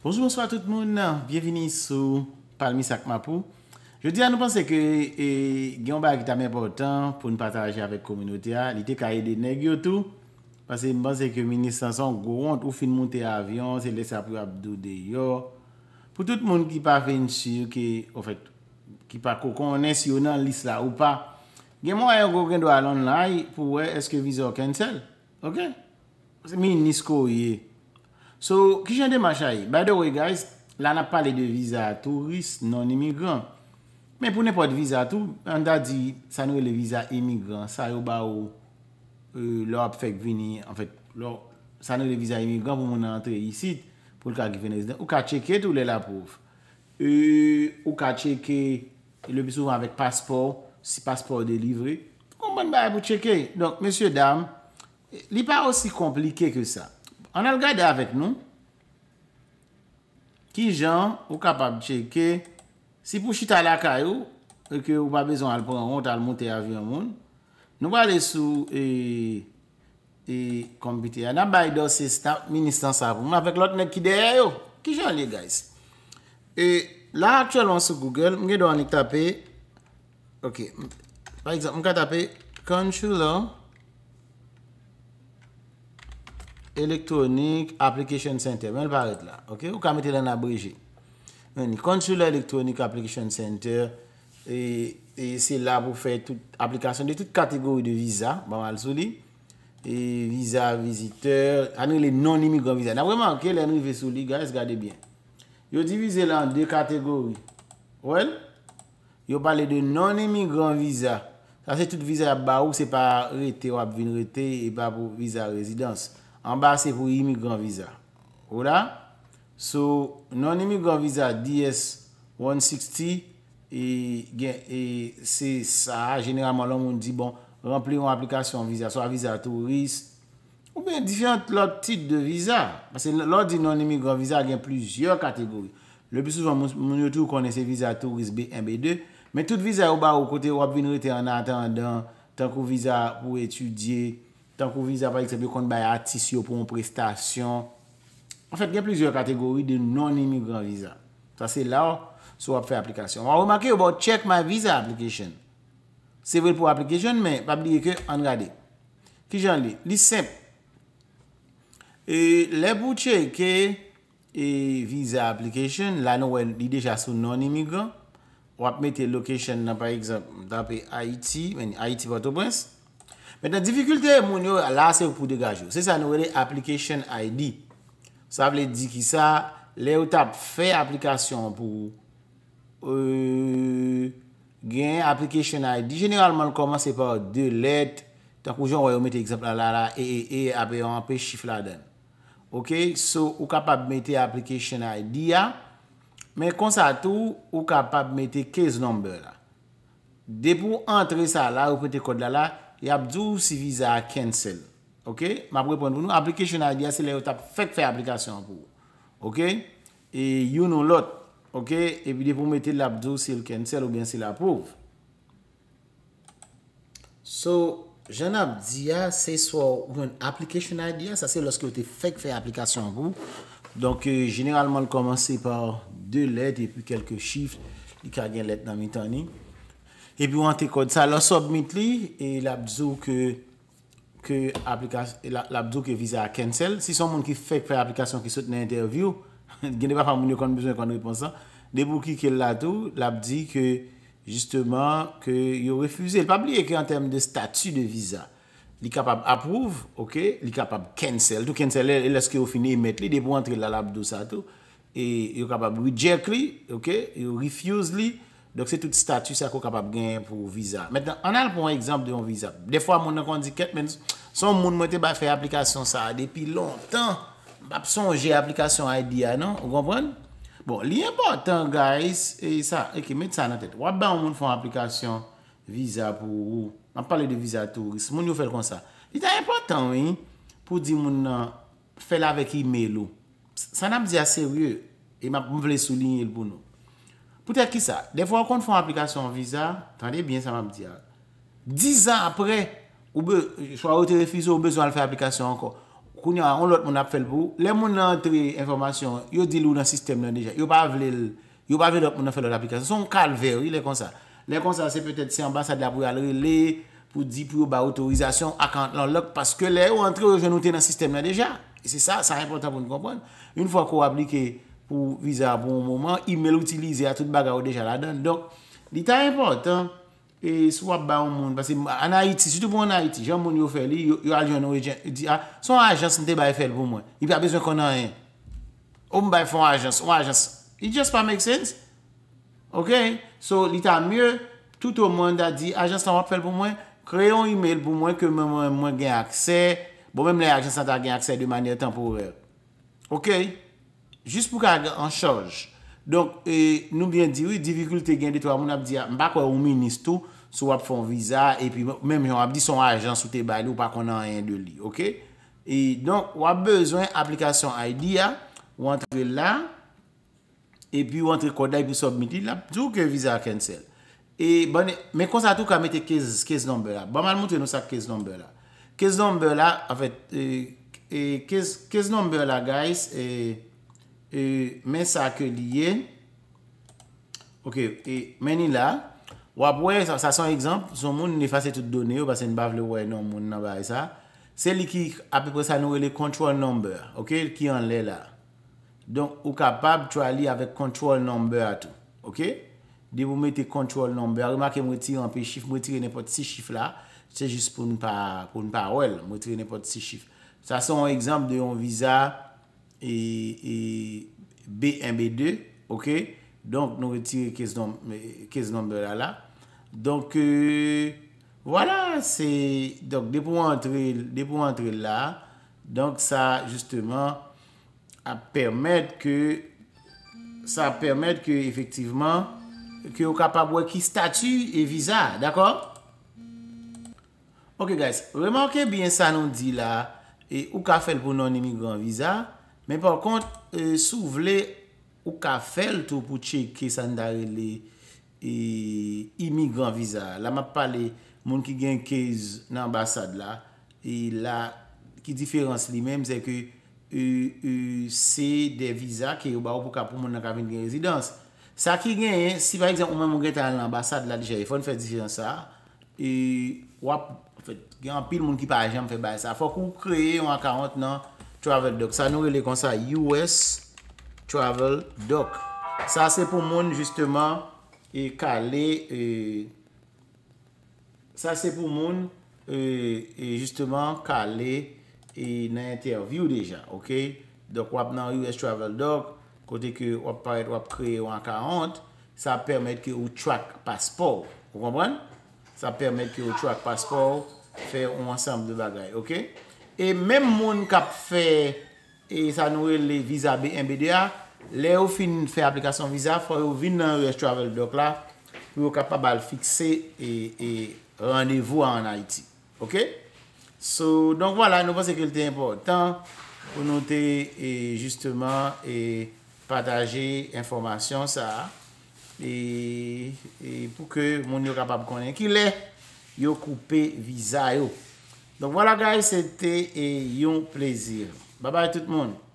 Bonjou monswa tout moun, bienveni sou Palmi Sakmapou. Je di an nou panse ke eh, gyan ba agitame important pou nou pataje avek kominoti a, li te ka yede neg yo tou. Panse mban se ke mini san san gwo ront ou fin moun te avyon, se lese apou abdou de yo. Pou tout moun ki pa fensi ou ki, ofek, ki pa kokon, nes yon nan lis la ou pa. Gyan mwen a yon gwo gen do alon la, pou we eske vizor kensel, ok? Se mi nisko ye. Ok. So, kishen de machay, by the way guys, la na pale de viza turist, non imigran. Men pou ne pot viza tou, an da di, sa nou e le viza imigran, sa yo ba ou e, lo ap fek vini, an fet, sa nou e le viza imigran pou moun antre isi pou lka ki fenezden, ou ka cheke tou le la pouf, e, ou ka cheke, e, le bi souvan avet paspor, si paspor de livre, pou kon ban ba e pou cheke. Donk, monsye dam, li pa osi komplike ke sa. An al gade avèk nou. Ki jan ou kapab che ke. Si pou chita la kayou. Eke ou pa bezon al pon. Ou tal monte avyon moun. Nou wale sou. E kompite. An ap bay do se stap. Ministan sa voun. Mwen avèk lot nek ki deyayou. Ki jan li guys. E la aktuel moun sou Google. Mwen gen do an li tape. Ok. Mwen ka tape. Ctrl an. elektronik, application center. Mwen paret la, ok? Ou ka mette lan abreje. Mwen ni, consulat elektronik, application center, e se la pou fè tout, aplikasyon de tout kategori de visa, ban mal sou li, e visa, visiteur, ane li non-immigrant visa. Nan vreman, ok? Lè ane li ve sou li, gare se gade bien. Yo divise lan, de kategori. Well, yo pale de non-immigrant visa. Sa se tout visa ap ba ou, se pa rete, wap vin rete, e pa pou visa rezidans. An ba se pou imigran viza. O la, sou nan imigran viza DS-160, e gen, e se sa, generalman loun moun di bon, remple yon aplikasyon viza, so a viza tourist, ou ben difiant lout tit de viza. Pase lout di nan imigran viza gen plujor kategori. Le bisous an moun yo tou konese viza tourist B1, B2, men tout viza ou ba ou kote wap vin rete an atandan, tan kou viza pou etudye, tan kou visa pa ek sebe kon bay atis yo pou an prestasyon. En fèk, gen plizye kategori de non-imigran visa. Sa se la, sou ap fè aplikasyon. Wan wou makè yo ba bon, ou check my visa application. Se vèl pou aplikasyon, men pap liye ke an rade. Ki jan li? Li sep. E le boutche ke e, visa application, la nou wè li deja sou non-imigran, wap mette lokasyon nan par eksemp, dap e Haiti, meni Haiti vato brens, Metan, difikultè moun yo la se ou pou degaj yo. Se sa nou wède application ID. Sa wède di ki sa, lè ou tap fè aplikasyon pou euh, gen application ID. Genèralman, koman se pa ou 2 let. Tak ou joun wè ou met exemple la la la e e e apè yon apè chif la den. Ok, so ou kapap mette application ID ya. Men konsa tou, ou kapap mette case number la. De pou antre sa la ou pwete kod la la, E apdou si vize a kensel. Ok? Ma preponvounou. Aplikasyon a diya se le ou ta fek fe aplikasyon pou. Ok? E you know lot. Ok? E pi de pou mette l'apdou si l'kensel ou gen si l'apouv. So, jan ap diya se so ou un aplikasyon a diya. Sa se loske ou te fek fe aplikasyon pou. Donk euh, genelman komanse par de let e pi kelke chif li ka gen let nan mi tani. Epi ou an te kod sa, la sob mit li, e lap zou ke visa a kensel. Si son moun ki fèk fèk aplikasyon ki sot nan interview, genè pa pa moun yo konn bezwen konn reponsan, debou ki ke lato, lap di ke, justeman, ke yo refuze. El pa bli ek en term de statu de visa. Li kapab apouv, ok, li kapab kensel. Tou kensel lè, e, e lè skè ou fini e met li, debou an te la lap do sa to, e yo kapab rejek li, ok, yo refuze li, Dok se tout statu sa ko kapap gen pou visa. Metan, an al pou an ekzamp de yon visa. Defwa moun nan kon di ket men, son moun mwete ba fe aplikasyon sa. Depi lontan, bap son jè aplikasyon idea, nan? Ou konpwen? Bon, li important guys, e sa, eke, met sa nan tet. Wap ban moun foun aplikasyon visa pou ou? Man pale de visa tourist, moun yo fel kon sa. Li ta important, wè yon, pou di moun nan, fel avek e mail ou. San ap diya serye, e map mwen vle souline el pou nou. Poutèk ki sa, de fwa kon fwa m aplikasyon viza, tanè bien sa m ap diya. Dizan apre, oube, chwa ou te refizo, oube zwan al fwa m aplikasyon anko, kounyan an lout moun ap fèl pou, lè moun nan trè informasyon, yo dilou nan sistem nan deja, yo pa vle lout, yo pa vle lout moun ap fèl lout aplikasyon. Son kalve, oui, lè kon sa. Lè kon sa, se petèt se ambasade ap wè al re lè, pou di pou yo ba otorizasyon akant lan lout, paske lè ou an trè ou je nou tè nan sistem nan deja. Se sa, sa repotan pou nou kompon. Un fwa kou Ou viza pou moun moun man. E-mail outilize a tout baga ou deja la dan. Donk, li ta importan. E swap ba moun moun. Pase anayiti. Soutou pou anayiti. Jan moun yo fel li. Yo aljoun ou e di. Ah, son ajans nte bay fel pou moun. Ipe a bezwen konan en. Ou m bay fon ajans. On ajans. It just pa make sense. Ok. So, li ta mye. Tout ou moun da di. Ajans la wap fel pou moun. Kre yon e-mail pou moun. Ke moun moun moun gen akse. Bo mèm le ajans la ta gen akse de manye temporel. Ok. Ok. Jist pou ka an chanj. Donk, e, nou bien diwi, diwikulte gen de to, mbak wè ou minis tou, sou wè fon viza, epi mèm yon wè ap di son ajan sou te bany, ou pak wè kon an en de li, ok? E donk, wè ap bezwen aplikasyon ID ya, wè antre la, epi wè antre koday pou sop midi la, djou ke viza a kensel. E, bon, mè konsa tou ka mette kez, kez nombe la. Banman mouten nou sa kez nombe la. Kez nombe la, apet, e, kez, kez nombe la, guys, e, E, men sa akè liye ok, e, meni la wap wè, sa son ekzamp son moun ne fase tout donè yo, basen bav le wè non moun nabare sa se li ki apèpè sa nou wè le kontrol nombè ok, ki an lè la don wè kapab, to a li avèk kontrol nombè atou, ok di wè mwè te kontrol nombè, wè mwè ke mwè tire an pe chif, mwè tire ne pot si chif la se jist pou n pa wè mwè tire ne pot si chif sa son ekzamp de yon viza B1, B2 Ok, donk nou retire Kez nombe la la Donk euh, Voilà, se Donk depo antre la Donk sa, justeman A permette ke Sa permette ke Efektiveman Ke ou ka pa bwe ki statu e viza Dako Ok guys, remanke bien sa nou di la E ou ka fel pou non emigran viza Ok Men por kont euh, sou vle ou ka fel tou pou cheke san dare li imigran viza. La ma pale moun ki gen kez nan ambasad la. E la ki diferans li menm se ke euh, euh, se de viza ki ou ba ou pou ka pou moun nan ka ven gen rezidans. Sa ki gen, si par exemple ou moun gen tan an ambasad la dije, e fon fè dijen sa. E wap, gen apil moun ki pa ajam fè bay sa. Fò kou kreye yon akarant nan... travel doc. Sa nou rele konsa US travel doc. Sa se pou moun justeman e kalé e sa se pou moun e, e justeman kalé e nan interview dejan. Ok? Dok wap nan US travel doc. Kote ki wap paret wap kreye wak a hant. Sa permèt ki ou track paspor. Ou kompran? Sa permèt ki ou track paspor fè wansam de bagay. Ok? Ok? E menm moun kap fe e sa nou e le visa BNBDA, le ou fin fè aplikasyon visa, fò yo vin nan res travel blok la, yo kapab al fikse e, e randevou an Haiti. Ok? So, donk wala, nou pa sekelte importan pou nou te e, justement e pataje informasyon sa e, e pou ke moun yo kapab konen ki le, yo koupe visa yo. Donc voilà, guys, c'était un plaisir. Bye bye tout le monde.